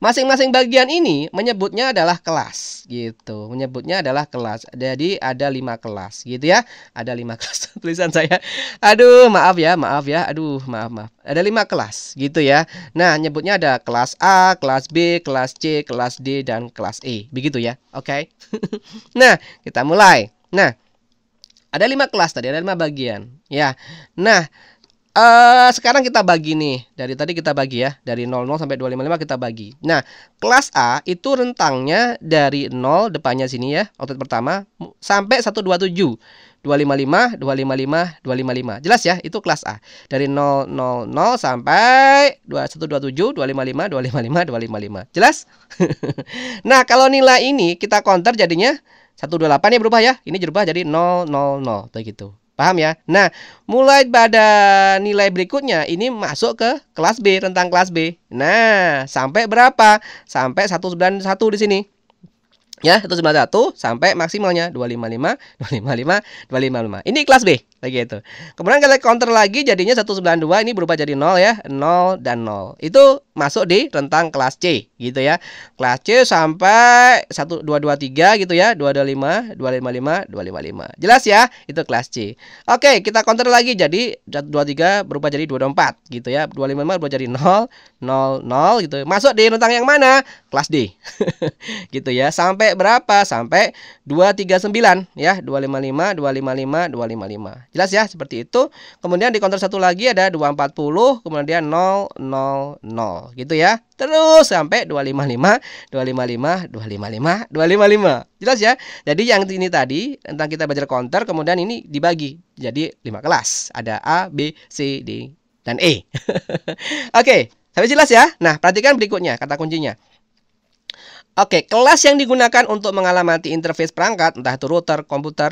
Masing-masing bagian ini menyebutnya adalah kelas gitu. Menyebutnya adalah kelas. Jadi ada lima kelas gitu ya. Ada lima kelas tulisan saya. Aduh, maaf ya, maaf ya. Aduh, maaf maaf. Ada lima kelas gitu ya. Nah, nyebutnya ada kelas A, kelas B, kelas C, kelas D dan kelas E. Begitu ya. Oke. Okay? nah, kita mulai. Nah, ada lima kelas tadi, ada lima bagian. Ya. Nah, Uh, sekarang kita bagi nih. Dari tadi kita bagi ya. Dari 00 sampai 255 kita bagi. Nah, kelas A itu rentangnya dari 0 depannya sini ya, otot pertama sampai 127. 255, 255, 255. Jelas ya, itu kelas A. Dari 000 sampai 2127, 255, 255, 255. Jelas? nah, kalau nilai ini kita counter jadinya 128 ya berubah ya. Ini berubah jadi 000 begitu. Paham ya? Nah, mulai pada nilai berikutnya ini masuk ke kelas B, rentang kelas B. Nah, sampai berapa? Sampai 191 di sini. Ya, 191 sampai maksimalnya 255, 255, 255. Ini kelas B itu. Kemudian kita counter lagi jadinya 192 ini berubah jadi 0 ya, 0 dan 0. Itu masuk di rentang kelas C gitu ya. Kelas C sampai 1223 gitu ya, 225, 255, 255. Jelas ya? Itu kelas C. Oke, kita counter lagi jadi 23 berubah jadi 224 gitu ya. 255 berubah jadi 0, 0, 0 gitu. Masuk di rentang yang mana? Kelas D. gitu ya. Sampai berapa? Sampai 239 ya, 255, 255, 255. Jelas ya seperti itu. Kemudian di counter satu lagi ada 240, kemudian 000 gitu ya. Terus sampai 255, 255, 255, 255. Jelas ya? Jadi yang ini tadi tentang kita belajar counter kemudian ini dibagi jadi lima kelas. Ada A, B, C, D dan E. Oke, okay, sampai jelas ya. Nah, perhatikan berikutnya kata kuncinya. Oke, kelas yang digunakan untuk mengalamati interface perangkat, entah itu router, komputer,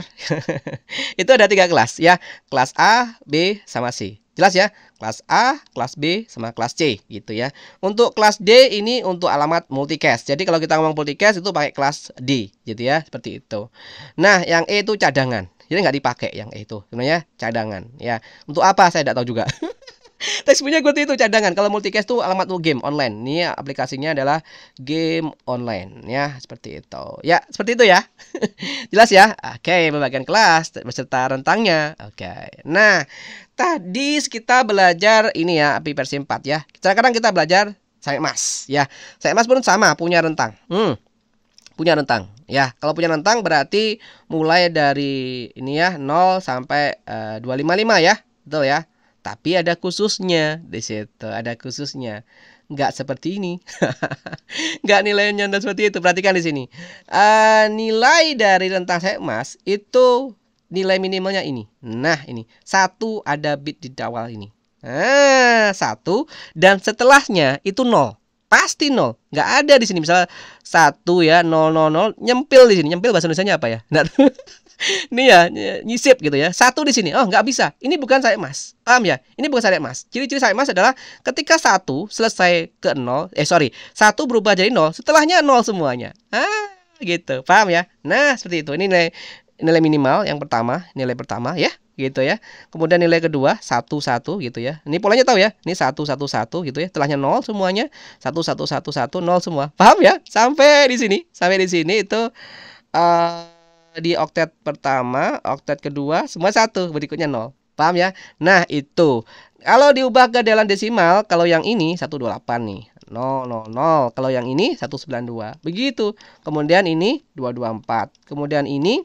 itu ada tiga kelas ya. Kelas A, B, sama C. Jelas ya? Kelas A, kelas B, sama kelas C gitu ya. Untuk kelas D ini untuk alamat multicast. Jadi kalau kita ngomong multicast itu pakai kelas D gitu ya, seperti itu. Nah, yang E itu cadangan. Jadi nggak dipakai yang E itu. Sebenarnya cadangan ya. Untuk apa saya tidak tahu juga. punya gue tuh itu cadangan. Kalau multicast tuh alamat lu game online. Ini aplikasinya adalah game online ya seperti itu. Ya seperti itu ya. Jelas ya. Oke okay, pembagian kelas beserta rentangnya. Oke. Nah tadi kita belajar ini ya api versi 4 ya. Sekarang kita belajar saya emas ya. Saya emas pun sama punya rentang. Hmm punya rentang ya kalau punya rentang berarti mulai dari ini ya 0 sampai uh, eh, 255 ya betul ya tapi ada khususnya di situ, ada khususnya. Nggak seperti ini. Nggak nilainya dan seperti itu. Perhatikan di sini. Uh, nilai dari rentang emas itu nilai minimalnya ini. Nah, ini. Satu ada bit di awal ini. Nah, satu. Dan setelahnya itu nol. Pasti nol. Nggak ada di sini. Misalnya satu ya, nol, nol, nol. Nyempil di sini. Nyempil bahasa Indonesia apa ya? ini ya nyisip gitu ya. Satu di sini, oh nggak bisa. Ini bukan saya emas. Paham ya? Ini bukan saya emas. Ciri-ciri saya emas adalah ketika satu selesai ke nol, eh sorry, satu berubah jadi nol, setelahnya nol semuanya. Ah, gitu. Paham ya? Nah, seperti itu. Ini nilai nilai minimal yang pertama, nilai pertama ya gitu ya. Kemudian nilai kedua satu satu gitu ya. Ini polanya tahu ya. Ini satu satu satu gitu ya. Setelahnya nol semuanya satu satu satu satu nol semua. Paham ya? Sampai di sini, sampai di sini itu uh, di oktet pertama, oktet kedua, semua satu, berikutnya nol. Paham ya? Nah, itu. Kalau diubah ke dalam desimal, kalau yang ini 128 nih. 0, 0, 0. Kalau yang ini 192. Begitu. Kemudian ini 224. Kemudian ini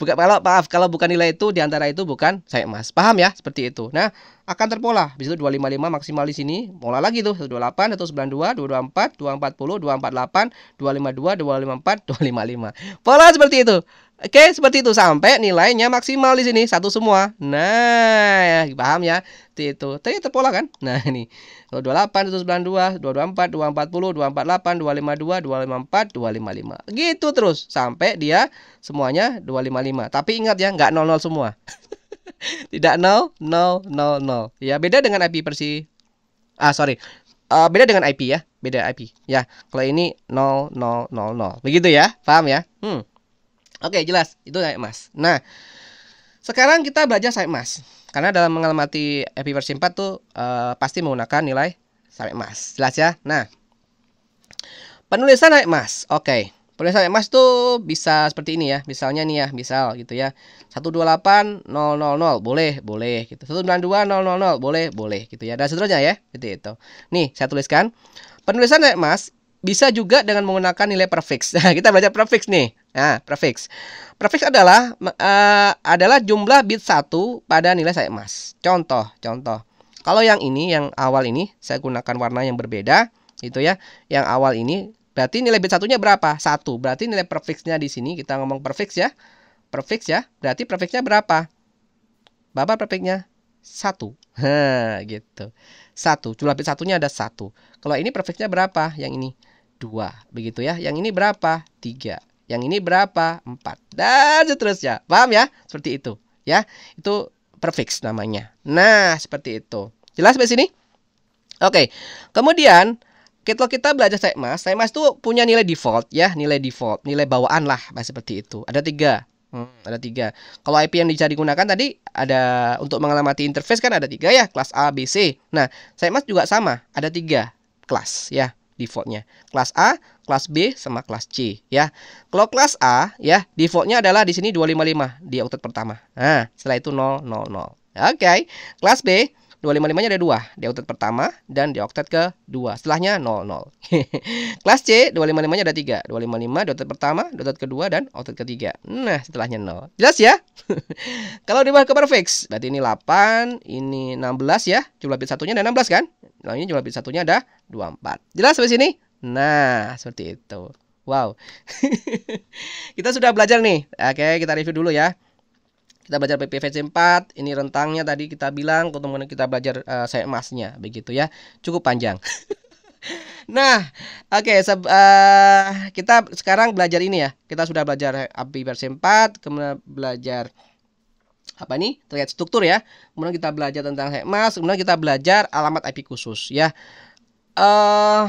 bukan kalau maaf kalau bukan nilai itu diantara itu bukan saya emas paham ya seperti itu nah akan terpola bisa 255 maksimal di sini pola lagi tuh 128 192 224 240 248 252 254 255 pola seperti itu Oke, seperti itu sampai nilainya maksimal di sini satu semua. Nah, ya, paham ya? Itu. Tadi terpola kan? Nah, ini. 228, 292, 224, 240, 248, 252, 254, 255. Gitu terus sampai dia semuanya 255. Tapi ingat ya, nggak 00 semua. Tidak 0, 0, 0, 0. Ya, beda dengan IP Persi. Ah, sorry. Uh, beda dengan IP ya, beda IP. Ya, kalau ini 0, 0, 0, 0. Begitu ya, paham ya? Hmm. Oke, okay, jelas. Itu kayak Mas. Nah, sekarang kita belajar site mask. Karena dalam mengamati happy versi 4 tuh uh, pasti menggunakan nilai sampai emas. Jelas ya? Nah, penulisan naik emas. Oke. Okay. Penulisan emas tuh bisa seperti ini ya. Misalnya nih ya, misal gitu ya. nol nol boleh, boleh gitu. nol nol boleh, boleh gitu ya. Dan seterusnya ya, gitu itu. Nih, saya tuliskan penulisan naik emas bisa juga dengan menggunakan nilai prefix. Nah, kita belajar prefix nih. Nah, prefix. Prefix adalah uh, adalah jumlah bit 1 pada nilai saya emas. Contoh, contoh. Kalau yang ini yang awal ini saya gunakan warna yang berbeda itu ya. Yang awal ini berarti nilai bit satunya berapa? 1. Berarti nilai prefixnya di sini kita ngomong prefix ya. Prefix ya. Berarti prefixnya berapa? Bapak prefixnya satu. Ha, gitu. Satu. Jumlah bit satunya ada satu. Kalau ini prefixnya berapa? Yang ini 2 begitu ya. Yang ini berapa? 3. Yang ini berapa? 4. Dan seterusnya. Paham ya? Seperti itu ya. Itu prefix namanya. Nah, seperti itu. Jelas sampai sini? Oke. Kemudian kalau kita belajar saya saya mas itu punya nilai default ya, nilai default, nilai bawaan lah, seperti itu. Ada tiga, Hmm, ada tiga. Kalau IP yang bisa digunakan tadi ada untuk mengalami interface kan ada tiga ya, kelas A, B, C. Nah, saya mas juga sama, ada tiga kelas ya defaultnya. Kelas A, kelas B sama kelas C ya. Kalau kelas A ya defaultnya adalah di sini 255 di oktet pertama. Nah, setelah itu 000. Oke. Okay. Kelas B 255-nya ada 2 di oktet pertama dan di oktet ke kedua. Setelahnya 00. Kelas C 255-nya ada 3. 255 di oktet pertama, di oktet kedua dan oktet ketiga. Nah, setelahnya 0. Jelas ya? Kalau di bawah ke prefix, berarti ini 8, ini 16 ya. Jumlah bit satunya ada 16 kan? Nah, ini jumlah bit satunya ada 24. Jelas sampai sini? Nah, seperti itu. Wow. kita sudah belajar nih. Oke, kita review dulu ya kita belajar PPVC 4 ini rentangnya tadi kita bilang kemudian kita belajar uh, saya emasnya begitu ya cukup panjang nah oke okay, uh, eh, kita sekarang belajar ini ya kita sudah belajar API versi 4 kemudian belajar apa ini terkait struktur ya kemudian kita belajar tentang emas kemudian kita belajar alamat IP khusus ya eh uh,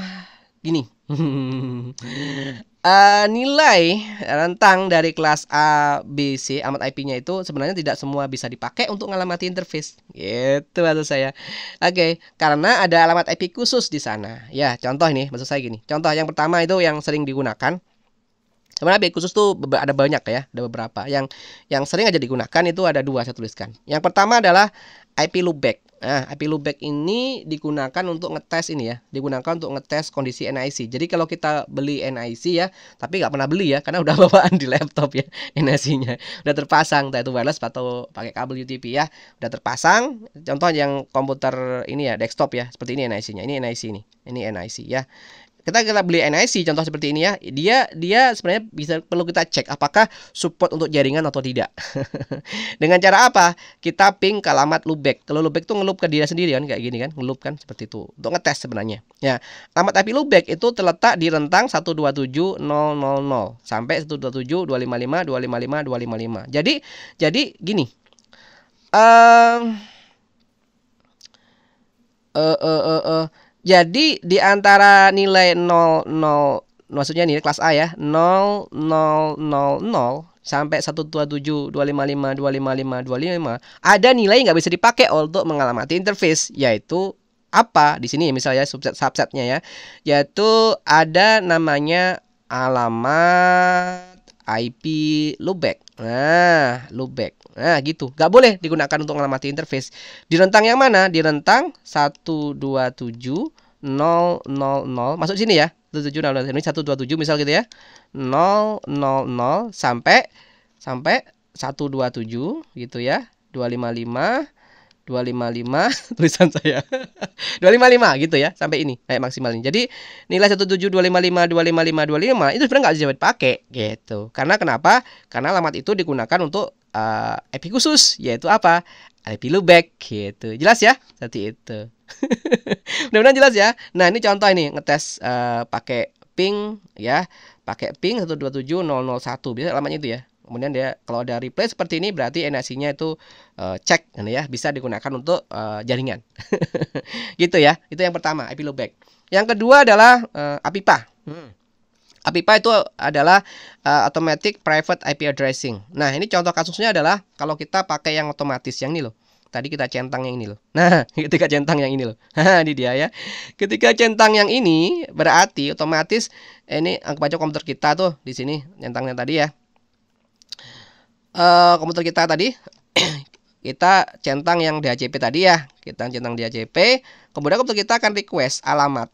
gini uh, nilai rentang dari kelas A, B, C, amat IP-nya itu sebenarnya tidak semua bisa dipakai untuk mengalamati interface. Gitu maksud saya. Oke, okay. karena ada alamat IP khusus di sana. Ya, contoh ini maksud saya gini. Contoh yang pertama itu yang sering digunakan. Sebenarnya IP khusus tuh ada banyak ya, ada beberapa. Yang yang sering aja digunakan itu ada dua saya tuliskan. Yang pertama adalah IP loopback. Nah, API Lubek ini digunakan untuk ngetes ini ya, digunakan untuk ngetes kondisi NIC. Jadi kalau kita beli NIC ya, tapi nggak pernah beli ya, karena udah bawaan di laptop ya NIC-nya, udah terpasang, entah itu wireless atau pakai kabel UTP ya, udah terpasang. Contoh yang komputer ini ya, desktop ya, seperti ini NIC-nya, ini NIC ini, ini NIC ya kita kita beli NIC contoh seperti ini ya dia dia sebenarnya bisa perlu kita cek apakah support untuk jaringan atau tidak dengan cara apa kita ping ke alamat lubek kalau lubek tuh ngelup ke dia sendiri kan kayak gini kan ngelup kan seperti itu untuk ngetes sebenarnya ya alamat IP lubek itu terletak di rentang 127000 sampai dua lima lima jadi jadi gini eh eh eh, eh jadi di antara nilai 0 0 maksudnya nilai kelas A ya, 0 0 0 0 sampai 127, 255, 255, 255 ada nilai yang nggak bisa dipakai untuk mengalamati interface yaitu apa di sini ya, misalnya subset subsetnya ya yaitu ada namanya alamat IP loopback Nah, loopback. Nah, gitu. Gak boleh digunakan untuk mengamati interface. Di rentang yang mana? Di rentang 127000 masuk sini ya. 17000 ini 127 misal gitu ya. 000 sampai sampai 127 gitu ya. 255 255 tulisan saya. 255 gitu ya sampai ini kayak maksimalnya. Jadi nilai lima 255 255 itu sebenarnya nggak bisa pakai gitu. Karena kenapa? Karena alamat itu digunakan untuk uh, eh, IP khusus yaitu apa? IP loopback gitu. Jelas ya? Seperti itu. Mudah-mudahan jelas ya. Nah, ini contoh ini ngetes uh, pakai ping ya, pakai ping 127001. Biasanya alamatnya itu ya. Kemudian dia kalau ada replay seperti ini berarti nfc nya itu uh, cek ya bisa digunakan untuk uh, jaringan. gitu ya. Itu yang pertama, IP loopback. Yang kedua adalah uh, APIPA. Hmm. APIPA itu adalah uh, automatic private IP addressing. Nah, ini contoh kasusnya adalah kalau kita pakai yang otomatis yang ini loh tadi kita centang yang ini loh. Nah, ketika centang yang ini loh. ini dia ya. Ketika centang yang ini berarti otomatis ini angka aja komputer kita tuh di sini centangnya tadi ya uh, komputer kita tadi kita centang yang DHCP tadi ya kita centang DHCP kemudian komputer kita akan request alamat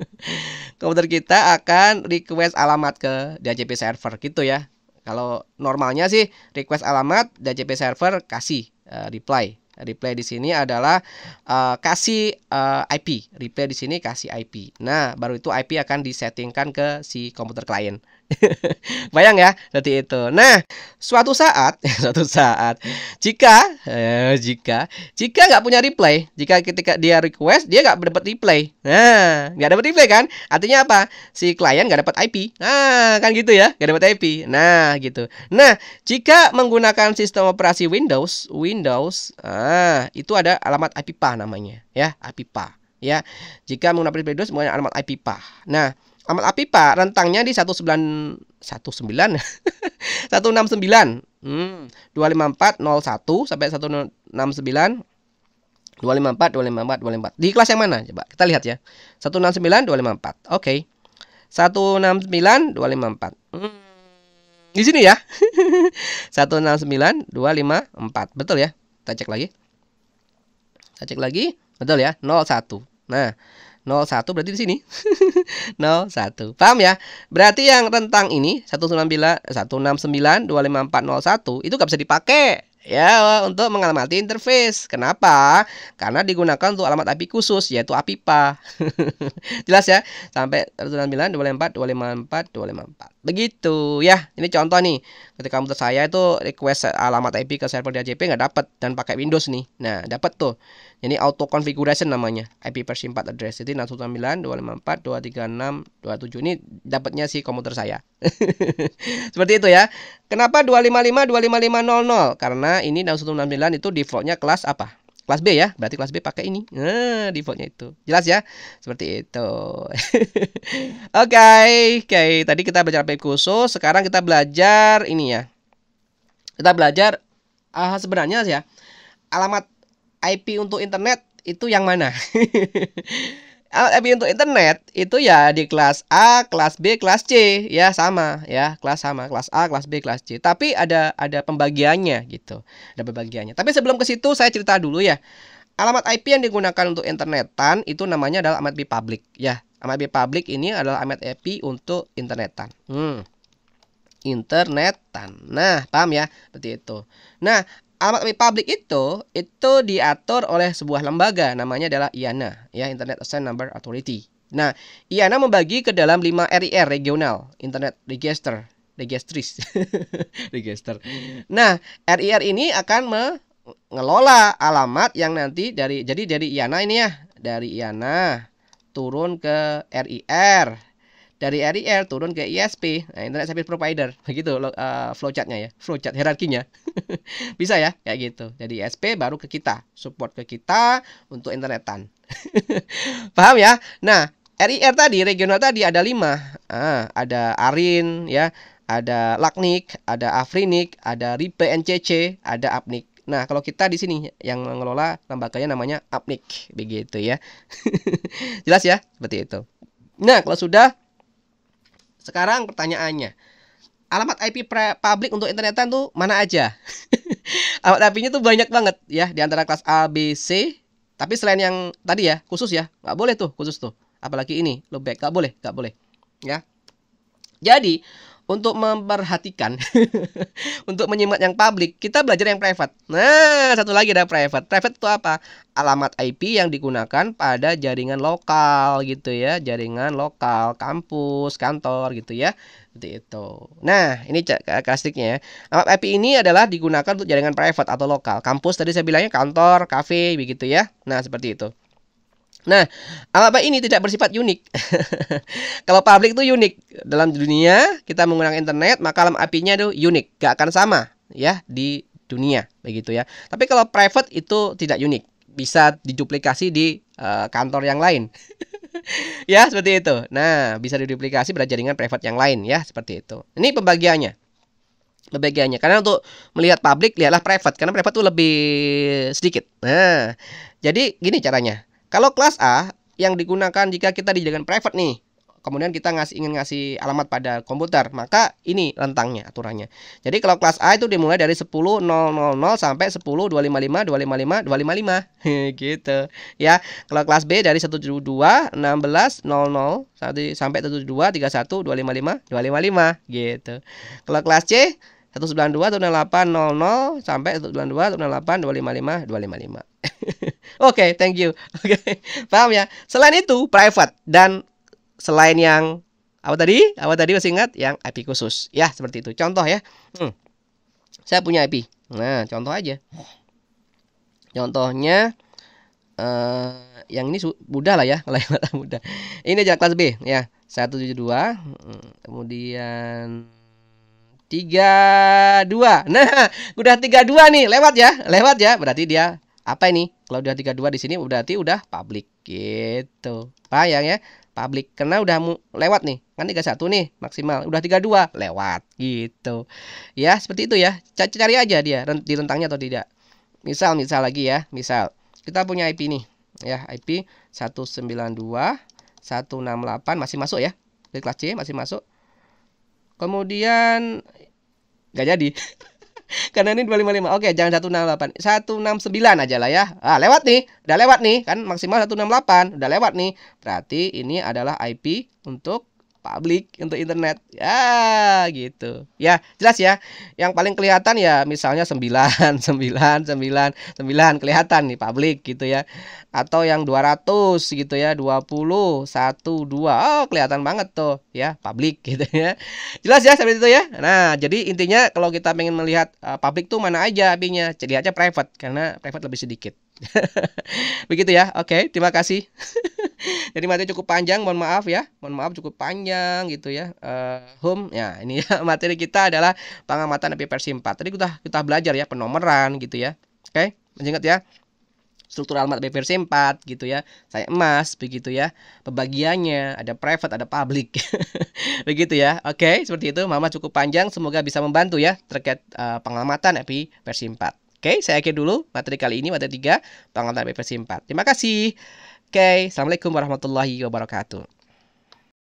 komputer kita akan request alamat ke DHCP server gitu ya kalau normalnya sih request alamat DHCP server kasih uh, reply reply di sini adalah uh, kasih uh, IP reply di sini kasih IP nah baru itu IP akan disettingkan ke si komputer klien Bayang ya, seperti itu. Nah, suatu saat, suatu saat, jika, eh, jika, jika nggak punya reply, jika ketika dia request, dia nggak dapat reply. Nah, nggak dapat reply kan? Artinya apa? Si klien nggak dapat IP. Nah, kan gitu ya, nggak dapat IP. Nah, gitu. Nah, jika menggunakan sistem operasi Windows, Windows, ah, itu ada alamat IP PA namanya, ya, IP PA. Ya, jika menggunakan Windows, menggunakan alamat IP PA. Nah, Ahmad Apipa rentangnya di sembilan hmm. dua 169 hmm, nol satu sampai 169 254 254 254 di kelas yang mana coba kita lihat ya 169 254 oke okay. 169 254 hmm, di sini ya 169 254 betul ya kita cek lagi kita cek lagi betul ya 01 nah 01 berarti di sini. 01. Paham ya? Berarti yang rentang ini 169 169 25401 itu nggak bisa dipakai ya untuk mengalami interface. Kenapa? Karena digunakan untuk alamat API khusus yaitu API PA. Jelas ya? Sampai 169 254 254 254 begitu ya ini contoh nih ketika komputer saya itu request alamat IP ke server DHCP nggak dapat dan pakai Windows nih nah dapat tuh ini auto configuration namanya IP versi 4 address jadi 69 254 236 27 ini dapatnya si komputer saya seperti itu ya kenapa 255 25500 karena ini 609 itu defaultnya kelas apa kelas B ya berarti kelas B pakai ini nah defaultnya itu jelas ya seperti itu oke okay. oke okay. tadi kita belajar API khusus sekarang kita belajar ini ya kita belajar uh, sebenarnya ya alamat IP untuk internet itu yang mana tapi ah, eh, untuk internet itu ya di kelas A, kelas B, kelas C ya sama ya, kelas sama, kelas A, kelas B, kelas C. Tapi ada ada pembagiannya gitu. Ada pembagiannya. Tapi sebelum ke situ saya cerita dulu ya. Alamat IP yang digunakan untuk internetan itu namanya adalah alamat IP public ya. Alamat IP public ini adalah alamat IP untuk internetan. Hmm internetan. Nah, paham ya? Seperti itu. Nah, alat publik itu itu diatur oleh sebuah lembaga namanya adalah IANA ya Internet Assigned Number Authority. Nah, IANA membagi ke dalam 5 RIR regional Internet Register registris register. Nah, RIR ini akan mengelola alamat yang nanti dari jadi dari IANA ini ya, dari IANA turun ke RIR dari RIR turun ke ISP, nah, Internet Service Provider, begitu uh, eh, flowchartnya ya, flowchart hierarkinya, bisa ya kayak gitu. Jadi ISP baru ke kita, support ke kita untuk internetan, paham ya? Nah RIR tadi regional tadi ada lima, ah, ada ARIN ya, ada LAKNIK, ada AFRINIK, ada RIPE NCC, ada APNIK. Nah, kalau kita di sini yang mengelola lembaganya namanya APNIK, begitu ya. Jelas ya, seperti itu. Nah, kalau sudah sekarang pertanyaannya, alamat IP publik untuk internetan tuh mana aja? alamat IP-nya tuh banyak banget ya di antara kelas A, B, C. Tapi selain yang tadi ya, khusus ya, nggak boleh tuh khusus tuh. Apalagi ini, lo back, nggak boleh, nggak boleh. Ya. Jadi, untuk memperhatikan, untuk menyimak yang publik, kita belajar yang private. Nah, satu lagi ada private. Private itu apa? Alamat IP yang digunakan pada jaringan lokal gitu ya, jaringan lokal, kampus, kantor gitu ya. Seperti itu. Nah, ini klasiknya ya. Alamat IP ini adalah digunakan untuk jaringan private atau lokal. Kampus tadi saya bilangnya kantor, kafe begitu ya. Nah, seperti itu. Nah, alat ini tidak bersifat unik. Kalau publik itu unik dalam dunia, kita menggunakan internet, maka alam apinya itu unik, gak akan sama ya di dunia begitu ya. Tapi kalau private itu tidak unik, bisa diduplikasi di uh, kantor yang lain. ya, seperti itu. Nah, bisa diduplikasi pada jaringan private yang lain ya, seperti itu. Ini pembagiannya pembagiannya. Karena untuk melihat publik lihatlah private karena private tuh lebih sedikit. Nah, jadi gini caranya. Kalau kelas A yang digunakan jika kita di jaringan private nih, kemudian kita ngasih ingin ngasih alamat pada komputer, maka ini rentangnya aturannya. Jadi kalau kelas A itu dimulai dari 10.000 sampai 10.255 255 255 gitu. Ya, kalau kelas B dari 172 1600 sampai 72 31 255 255 gitu. Kalau kelas C 192 nol sampai 192 dua 255 255. Oke, okay, thank you. Oke. Okay. Paham ya? Selain itu private dan selain yang apa tadi? Apa tadi masih ingat yang IP khusus. Ya, seperti itu. Contoh ya. Hmm. Saya punya IP. Nah, contoh aja. Contohnya eh, yang ini mudah lah ya, kalau yang mudah. Ini aja kelas B ya. 172 hmm, kemudian tiga dua. Nah, udah tiga dua nih, lewat ya, lewat ya. Berarti dia apa ini? Kalau udah tiga dua di sini berarti udah public gitu. Bayang ya, public karena udah mu lewat nih. Kan tiga satu nih maksimal. Udah tiga dua lewat gitu. Ya, seperti itu ya. Cari, cari aja dia di rentangnya atau tidak. Misal misal lagi ya, misal kita punya IP nih ya, IP 192 168 masih masuk ya. Dari kelas C masih masuk Kemudian nggak jadi. Karena ini 255. Oke, jangan 168. 169 aja lah ya. Ah, lewat nih. Udah lewat nih. Kan maksimal 168. Udah lewat nih. Berarti ini adalah IP untuk publik untuk internet ya gitu ya jelas ya yang paling kelihatan ya misalnya 9 9 9 9 kelihatan nih publik gitu ya atau yang 200 gitu ya 20 1 2 oh kelihatan banget tuh ya publik gitu ya jelas ya seperti itu ya nah jadi intinya kalau kita pengen melihat uh, publik tuh mana aja apinya aja private karena private lebih sedikit Begitu ya. Oke, okay, terima kasih. Jadi materi cukup panjang, mohon maaf ya. Mohon maaf cukup panjang gitu ya. Uh, eh, home ya, ini ya, materi kita adalah pengamatan api versi 4. Tadi kita kita belajar ya penomoran gitu ya. Oke, okay? ingat ya struktural alamat versi 4 gitu ya. Saya emas begitu ya. Pembagiannya ada private, ada public. begitu ya. Oke, okay, seperti itu. Mama cukup panjang semoga bisa membantu ya terkait uh, pengamatan api versi 4. Oke, saya akhir dulu materi kali ini, materi 3, pengantar versi 4. Terima kasih. Oke, Assalamualaikum warahmatullahi wabarakatuh.